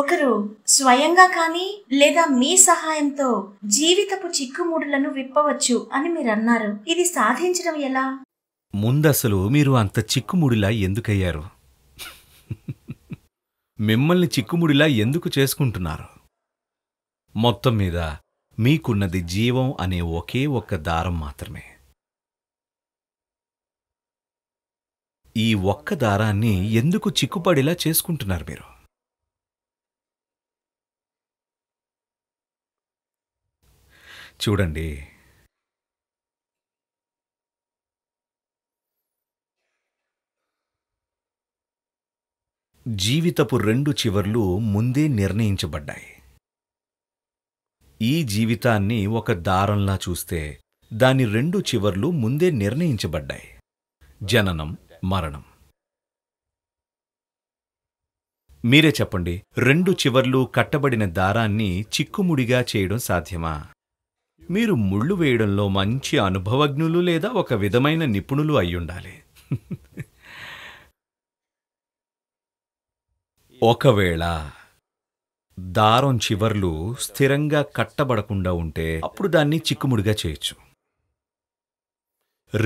ఒకరు స్వయంగా కానీ లేదా మీ సహాయంతో జీవితపు చిక్కుముడులను విప్పవచ్చు అని మీరు అన్నారు ఇది సాధించడం ఎలా ముందసలు మీరు అంత చిక్కుముడిలా ఎందుకయ్యారు మిమ్మల్ని చిక్కుముడిలా ఎందుకు చేసుకుంటున్నారు మొత్తం మీద మీకున్నది జీవం అనే ఒకే ఒక్క దారం మాత్రమే ఈ ఒక్క దారాన్ని ఎందుకు చిక్కుపడిలా చేసుకుంటున్నారు మీరు చూడండి జీవితపు రెండు చివర్లు ముందే నిర్ణయించబడ్డాయి ఈ జీవితాన్ని ఒక దారంలా చూస్తే దాని రెండు చివర్లు ముందే నిర్ణయించబడ్డాయి జననం మరణం మీరే చెప్పండి రెండు చివర్లు కట్టబడిన దారాన్ని చిక్కుముడిగా చేయడం సాధ్యమా మీరు ముళ్ళు వేయడంలో మంచి అనుభవజ్ఞులు లేదా ఒక విధమైన నిపుణులు అయ్యుండాలి ఒకవేళ దారం చివర్లు స్థిరంగా కట్టబడకుండా ఉంటే అప్పుడు దాన్ని చిక్కుముడిగా చేయొచ్చు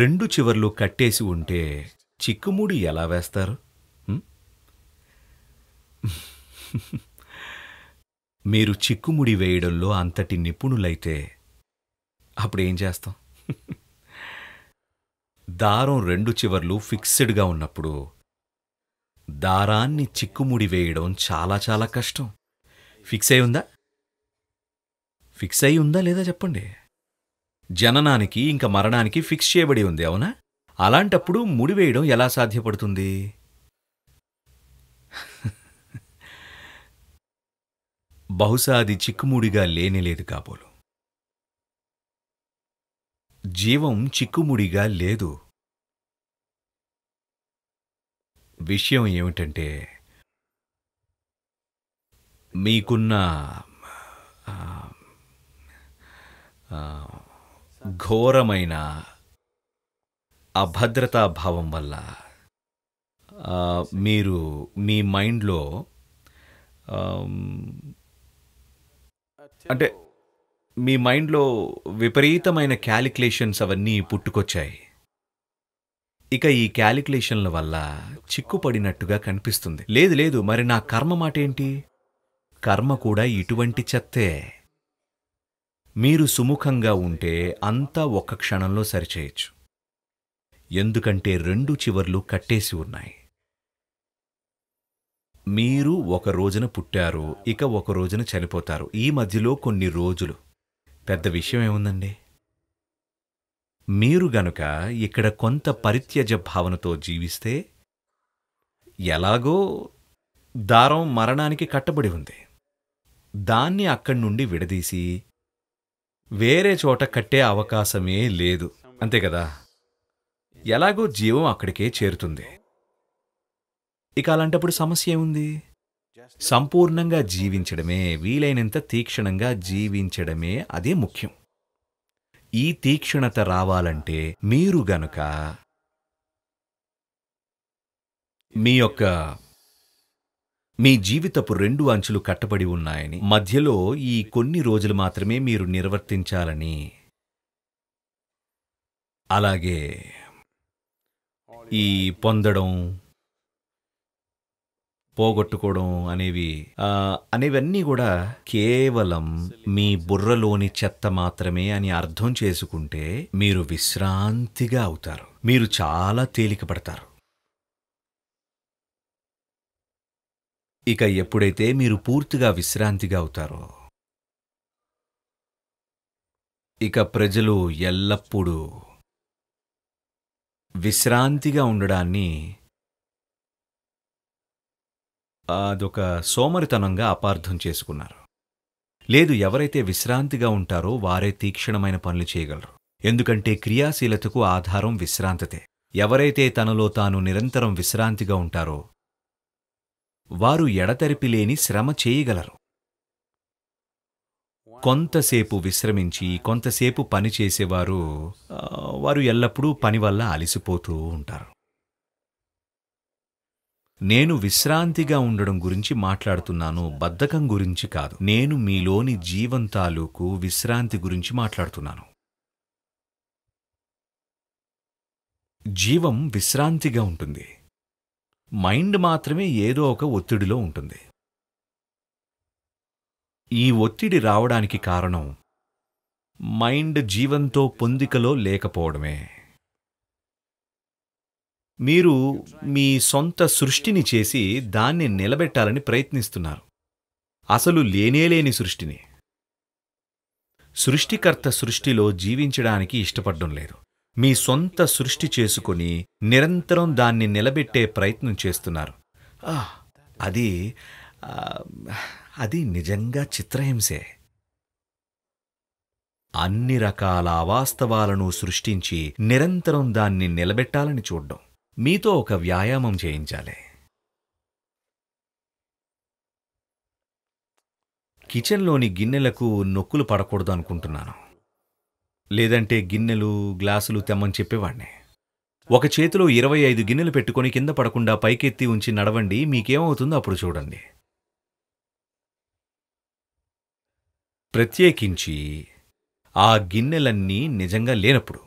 రెండు చివర్లు కట్టేసి ఉంటే చిక్కుముడి ఎలా వేస్తారు మీరు చిక్కుముడి వేయడంలో అంతటి నిపుణులైతే అప్పుడు ఏం చేస్తాం దారం రెండు చివర్లు ఫిక్స్డ్గా ఉన్నప్పుడు దారాన్ని చిక్కుముడి వేయడం చాలా చాలా కష్టం ఫిక్స్ అయి ఉందా ఫిక్స్ అయి ఉందా లేదా చెప్పండి జననానికి ఇంకా మరణానికి ఫిక్స్ చేయబడి ఉంది అవునా అలాంటప్పుడు ముడివేయడం ఎలా సాధ్యపడుతుంది బహుశా అది చిక్కుముడిగా లేనిలేదు కాబోలు జీవం చిక్కుముడిగా లేదు విషయం ఏమిటంటే మీకున్న ఘోరమైన అభద్రతాభావం వల్ల మీరు మీ మైండ్లో అంటే మీ మైండ్లో విపరీతమైన క్యాలిక్యులేషన్స్ అవన్నీ పుట్టుకొచ్చాయి ఇక ఈ క్యాలిక్యులేషన్ల వల్ల చిక్కుపడినట్టుగా కనిపిస్తుంది లేదు లేదు మరి నా కర్మ మాటేంటి కర్మ కూడా ఇటువంటి చెత్తే మీరు సుముఖంగా ఉంటే అంతా ఒక్క క్షణంలో సరిచేయచ్చు ఎందుకంటే రెండు చివర్లు కట్టేసి ఉన్నాయి మీరు ఒక రోజున పుట్టారు ఇక ఒక రోజున చనిపోతారు ఈ మధ్యలో కొన్ని రోజులు పెద్ద విషయం ఏముందండి మీరు గనుక ఇక్కడ కొంత పరిత్యజ భావనతో జీవిస్తే ఎలాగో దారం మరణానికి కట్టబడి ఉంది దాన్ని అక్కడి నుండి విడదీసి వేరే చోట కట్టే అవకాశమే లేదు అంతే కదా ఎలాగో జీవం అక్కడికే చేరుతుంది ఇక అలాంటప్పుడు సమస్య ఏముంది సంపూర్ణంగా జీవించడమే వీలైనంత తీక్షణంగా జీవించడమే అదే ముఖ్యం ఈ తీక్షణత రావాలంటే మీరు గనుక మీ యొక్క మీ జీవితపు రెండు అంచులు కట్టబడి ఉన్నాయని మధ్యలో ఈ కొన్ని రోజులు మాత్రమే మీరు నిర్వర్తించాలని అలాగే ఈ పొందడం పోగొట్టుకోవడం అనేవి అనేవన్నీ కూడా కేవలం మీ బుర్రలోని చెత్త మాత్రమే అని అర్థం చేసుకుంటే మీరు విశ్రాంతిగా అవుతారు మీరు చాలా తేలికపడతారు ఇక ఎప్పుడైతే మీరు పూర్తిగా విశ్రాంతిగా అవుతారో ఇక ప్రజలు ఎల్లప్పుడూ విశ్రాంతిగా ఉండడాన్ని అదొక సోమరితనంగా అపార్థం చేసుకున్నారు లేదు ఎవరైతే విశ్రాంతిగా ఉంటారో వారే తీక్షణమైన పనులు చేయగలరు ఎందుకంటే క్రియాశీలతకు ఆధారం విశ్రాంతతే ఎవరైతే తనలో తాను నిరంతరం విశ్రాంతిగా ఉంటారో వారు ఎడతెరిపి లేని శ్రమ చేయగలరు కొంతసేపు విశ్రమించి కొంతసేపు పని చేసేవారు వారు ఎల్లప్పుడూ పని వల్ల అలిసిపోతూ ఉంటారు నేను విశ్రాంతిగా ఉండడం గురించి మాట్లాడుతున్నాను బద్ధకం గురించి కాదు నేను మీలోని జీవం తాలూకు విశ్రాంతి గురించి మాట్లాడుతున్నాను జీవం విశ్రాంతిగా ఉంటుంది మైండ్ మాత్రమే ఏదో ఒక ఒత్తిడిలో ఉంటుంది ఈ ఒత్తిడి రావడానికి కారణం మైండ్ జీవంతో పొందికలో లేకపోవడమే మీరు మీ సొంత సృష్టిని చేసి దాన్ని నిలబెట్టాలని ప్రయత్నిస్తున్నారు అసలు లేనేలేని సృష్టిని సృష్టికర్త సృష్టిలో జీవించడానికి ఇష్టపడడం లేదు మీ సొంత సృష్టి చేసుకుని నిరంతరం దాన్ని నిలబెట్టే ప్రయత్నం చేస్తున్నారు అది అది నిజంగా చిత్రహింసే అన్ని రకాల అవాస్తవాలను సృష్టించి నిరంతరం దాన్ని నిలబెట్టాలని చూడ్డం మీతో ఒక వ్యాయామం చేయించాలి కిచెన్లోని గిన్నెలకు నొక్కులు పడకూడదు అనుకుంటున్నాను లేదంటే గిన్నెలు గ్లాసులు తెమ్మని చెప్పేవాడిని ఒక చేతిలో ఇరవై ఐదు గిన్నెలు పెట్టుకొని కింద పడకుండా పైకెత్తి ఉంచి నడవండి మీకేమవుతుందో అప్పుడు చూడండి ప్రత్యేకించి ఆ గిన్నెలన్నీ నిజంగా లేనప్పుడు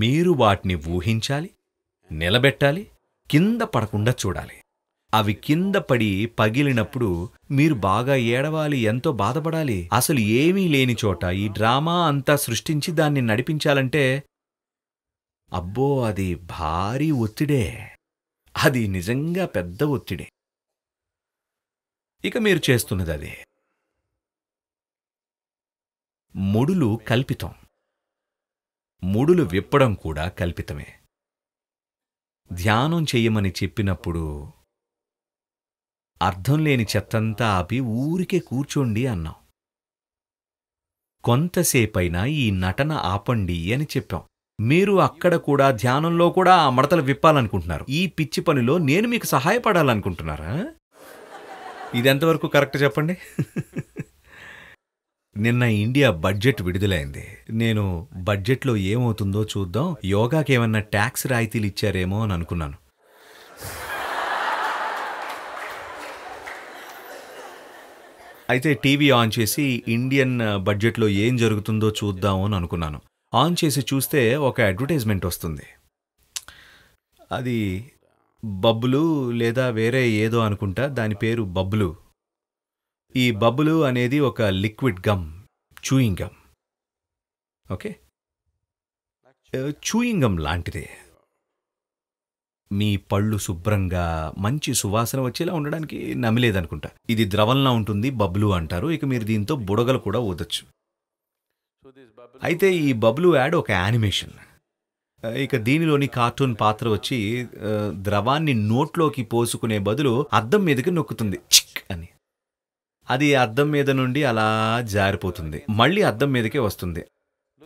మీరు వాటిని ఊహించాలి నిలబెట్టాలి కింద పడకుండా చూడాలి అవి కింద పడి పగిలినప్పుడు మీరు బాగా ఏడవాలి ఎంతో బాధపడాలి అసలు ఏమీ లేని చోట ఈ డ్రామా అంతా సృష్టించి దాన్ని నడిపించాలంటే అబ్బో అది భారీ ఒత్తిడే అది నిజంగా పెద్ద ఒత్తిడే ఇక మీరు చేస్తున్నది అదే ముడులు కల్పితం ముడులు విప్పడం కూడా కల్పితమే ధ్యానం చెయ్యమని చెప్పినప్పుడు అర్థం లేని చెత్తంతా ఆపి ఊరికే కూర్చోండి అన్నాం కొంతసేపైనా ఈ నటన ఆపండి అని చెప్పాం మీరు అక్కడ కూడా ధ్యానంలో కూడా ఆ మడతలు విప్పాలనుకుంటున్నారు ఈ పిచ్చి పనిలో నేను మీకు సహాయపడాలనుకుంటున్నారా ఇదెంతవరకు కరెక్ట్ చెప్పండి నిన్న ఇండియా బడ్జెట్ విడుదలైంది నేను బడ్జెట్లో ఏమవుతుందో చూద్దాం యోగాకి ఏమన్నా ట్యాక్స్ రాయితీలు ఇచ్చారేమో అని అనుకున్నాను అయితే టీవీ ఆన్ చేసి ఇండియన్ బడ్జెట్లో ఏం జరుగుతుందో చూద్దాం అని అనుకున్నాను ఆన్ చేసి చూస్తే ఒక అడ్వర్టైజ్మెంట్ వస్తుంది అది బబ్బులు లేదా వేరే ఏదో అనుకుంటా దాని పేరు బబ్బులు ఈ బబ్బులు అనేది ఒక liquid gum chewing gum okay chewing gum లాంటిదే మీ పళ్ళు శుభ్రంగా మంచి సువాసన వచ్చేలా ఉండడానికి నమ్మలేదనుకుంటా ఇది ద్రవంలా ఉంటుంది బబ్లు అంటారు ఇక మీరు దీంతో బుడగలు కూడా ఊదొచ్చు అయితే ఈ బబ్లు యాడ్ ఒక యానిమేషన్ uh, ఇక దీనిలోని కార్టూన్ పాత్ర వచ్చి uh, ద్రవాన్ని నోట్లోకి పోసుకునే బదులు అద్దం మీదకి నొక్కుతుంది అది అద్దం మీద నుండి అలా జారిపోతుంది మళ్ళీ అద్దం మీదకే వస్తుంది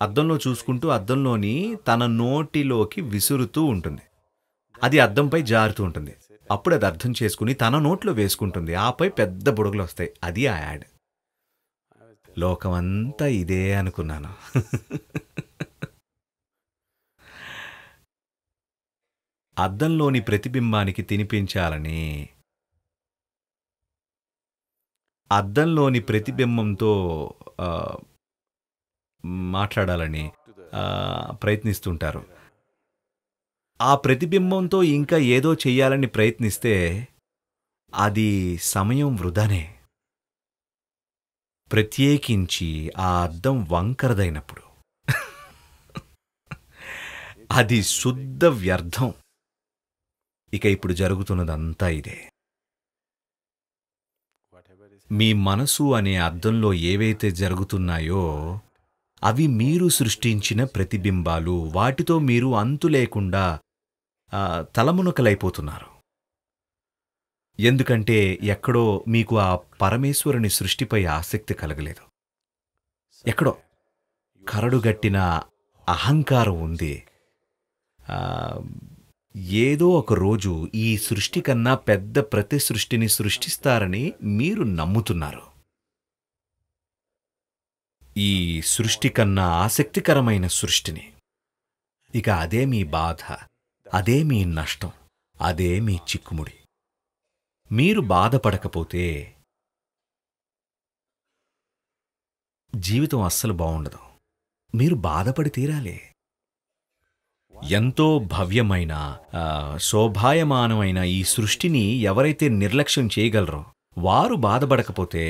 అద్దంలో చూసుకుంటూ అద్దంలోని తన నోటిలోకి విసురుతూ ఉంటుంది అది అద్దంపై జారుతూ ఉంటుంది అప్పుడు అది అర్థం చేసుకుని తన నోట్లో వేసుకుంటుంది ఆపై పెద్ద బుడగలు వస్తాయి అది ఆ యాడ్ లోకమంతా ఇదే అనుకున్నాను అద్దంలోని ప్రతిబింబానికి తినిపించాలని అద్దంలోని ప్రతిబింబంతో మాట్లాడాలని ప్రయత్నిస్తుంటారు ఆ ప్రతిబింబంతో ఇంకా ఏదో చెయ్యాలని ప్రయత్నిస్తే అది సమయం వృధానే ప్రత్యేకించి ఆ అద్దం వంకరదైనప్పుడు అది శుద్ధ వ్యర్థం ఇక ఇప్పుడు జరుగుతున్నదంతా ఇదే మీ మనసు అనే అర్థంలో ఏవైతే జరుగుతున్నాయో అవి మీరు సృష్టించిన ప్రతిబింబాలు వాటితో మీరు అంతు లేకుండా తలమునకలైపోతున్నారు ఎందుకంటే ఎక్కడో మీకు ఆ పరమేశ్వరుని సృష్టిపై ఆసక్తి కలగలేదు ఎక్కడో కరడుగట్టిన అహంకారం ఉంది ఏదో ఒక రోజు ఈ సృష్టి కన్నా పెద్ద ప్రతి సృష్టిని సృష్టిస్తారని మీరు నమ్ముతున్నారు ఈ సృష్టి కన్నా ఆసక్తికరమైన సృష్టిని ఇక అదే మీ బాధ అదే మీ నష్టం అదే మీ చిక్కుముడి మీరు బాధపడకపోతే జీవితం అస్సలు బాగుండదు మీరు బాధపడి తీరాలి ఎంతో భవ్యమైన శోభాయమానమైన ఈ సృష్టిని ఎవరైతే నిర్లక్ష్యం చేయగలరో వారు బాధపడకపోతే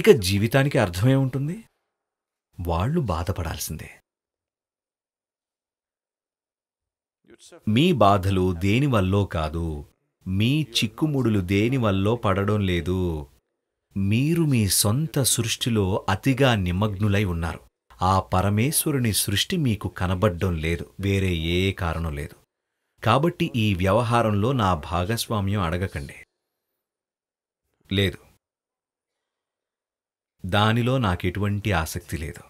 ఇక జీవితానికి అర్థమే ఉంటుంది వాళ్ళు బాధపడాల్సిందే మీ బాధలు దేనివల్లో కాదు మీ చిక్కుముడులు దేనివల్లో పడడం లేదు మీరు మీ సొంత సృష్టిలో అతిగా నిమగ్నులై ఉన్నారు ఆ పరమేశ్వరుని సృష్టి మీకు కనబడ్డం లేదు వేరే ఏ కారణం లేదు కాబట్టి ఈ వ్యవహారంలో నా భాగస్వామ్యం అడగకండి లేదు దానిలో నాకెటువంటి ఆసక్తి లేదు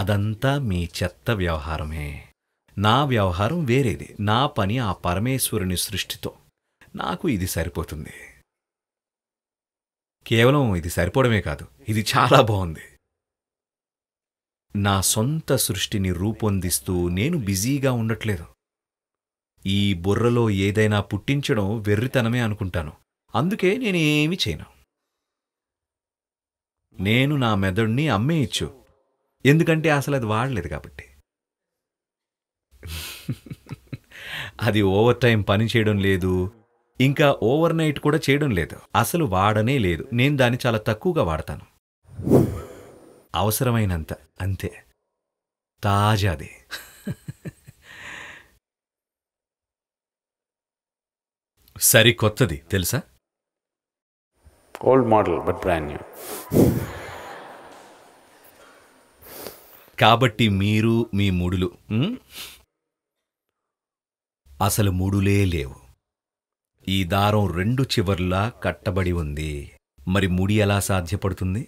అదంతా మీ చెత్త వ్యవహారమే నా వ్యవహారం వేరేది నా పని ఆ పరమేశ్వరుని సృష్టితో నాకు ఇది సరిపోతుంది కేవలం ఇది సరిపోవడమే కాదు ఇది చాలా బాగుంది నా సొంత సృష్టిని రూపొందిస్తూ నేను బిజీగా ఉండట్లేదు ఈ బుర్రలో ఏదైనా పుట్టించడం వెర్రితనమే అనుకుంటాను అందుకే నేనేమి చేయను నేను నా మెదడుని అమ్మేయచ్చు ఎందుకంటే అసలు అది వాడలేదు కాబట్టి అది ఓవర్ టైం పని చేయడం లేదు ఇంకా ఓవర్ నైట్ కూడా చేయడం లేదు అసలు వాడనే లేదు నేను దాన్ని చాలా తక్కువగా వాడతాను అవసరమైనంత అంతే తాజాది సరికొత్తది తెలుసా old model but brand new కాబట్టి మీరు మీ ముడులు అసలు ముడులే లేవు ఈ దారం రెండు చివర్లా కట్టబడి ఉంది మరి ముడి ఎలా సాధ్యపడుతుంది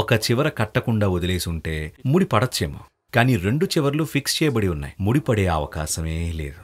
ఒక చివర కట్టకుండా వదిలేసుంటే ముడి పడచ్చేమో కానీ రెండు చివర్లు ఫిక్స్ చేయబడి ఉన్నాయి ముడిపడే అవకాశమే లేదు